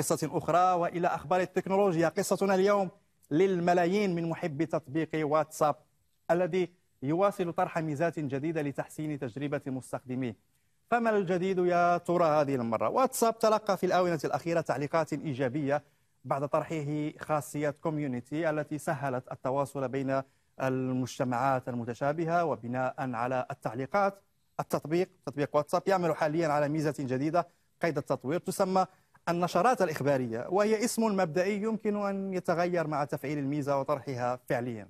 قصة أخرى وإلى أخبار التكنولوجيا قصتنا اليوم للملايين من محبي تطبيق واتساب الذي يواصل طرح ميزات جديدة لتحسين تجربة مستخدميه فما الجديد يا ترى هذه المرة؟ واتساب تلقى في الآونة الأخيرة تعليقات إيجابية بعد طرحه خاصية كوميونيتي التي سهلت التواصل بين المجتمعات المتشابهة وبناء على التعليقات التطبيق تطبيق واتساب يعمل حاليا على ميزة جديدة قيد التطوير تسمى النشرات الإخبارية وهي اسم مبدئي يمكن أن يتغير مع تفعيل الميزة وطرحها فعليا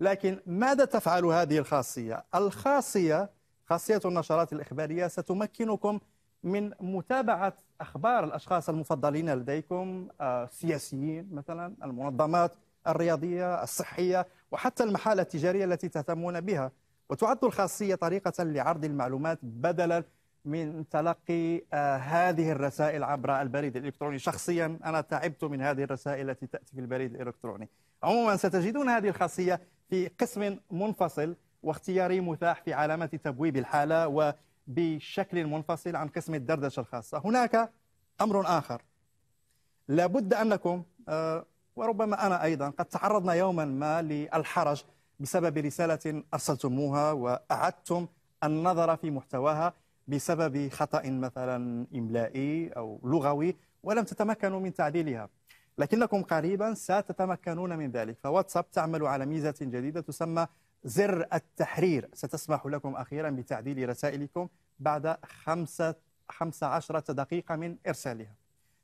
لكن ماذا تفعل هذه الخاصية؟ الخاصية خاصية النشرات الإخبارية ستمكنكم من متابعة أخبار الأشخاص المفضلين لديكم آه، السياسيين مثلا المنظمات الرياضية الصحية وحتى المحال التجارية التي تهتمون بها وتعد الخاصية طريقة لعرض المعلومات بدلا من تلقي آه، هذه الرسائل عبر البريد الإلكتروني شخصيا أنا تعبت من هذه الرسائل التي تأتي في البريد الإلكتروني عموما ستجدون هذه الخاصية في قسم منفصل واختياري متاح في علامة تبويب الحالة وبشكل منفصل عن قسم الدردشة الخاصة هناك أمر آخر لابد أنكم آه، وربما أنا أيضا قد تعرضنا يوما ما للحرج بسبب رسالة أرسلتموها وأعدتم النظر في محتواها بسبب خطأ مثلا إملائي أو لغوي ولم تتمكنوا من تعديلها لكنكم قريبا ستتمكنون من ذلك فواتساب تعمل على ميزة جديدة تسمى زر التحرير ستسمح لكم أخيرا بتعديل رسائلكم بعد خمسة 15 عشرة دقيقة من إرسالها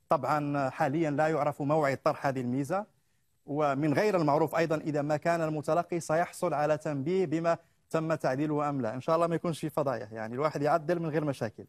طبعا حاليا لا يعرف موعد طرح هذه الميزة ومن غير المعروف أيضا إذا ما كان المتلقي سيحصل على تنبيه بما تم تعديله أم لا إن شاء الله ما يكونش في فضايح يعني الواحد يعدل من غير مشاكل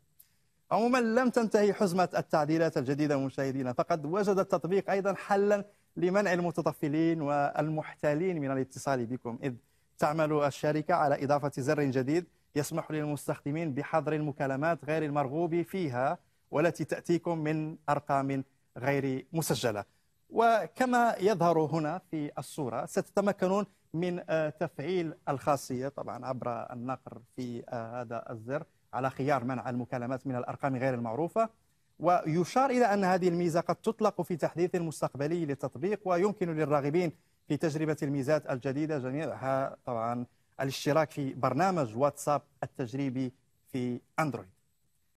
عموما لم تنتهي حزمة التعديلات الجديدة مشاهدينا فقد وجد التطبيق أيضا حلا لمنع المتطفلين والمحتالين من الاتصال بكم إذ تعمل الشركة على إضافة زر جديد يسمح للمستخدمين بحظر المكالمات غير المرغوب فيها والتي تأتيكم من أرقام غير مسجلة وكما يظهر هنا في الصورة ستتمكنون من آه، تفعيل الخاصيه طبعا عبر النقر في آه، هذا الزر على خيار منع المكالمات من الارقام غير المعروفه ويشار الى ان هذه الميزه قد تطلق في تحديث مستقبلي للتطبيق ويمكن للراغبين في تجربه الميزات الجديده جميعها طبعا الاشتراك في برنامج واتساب التجريبي في اندرويد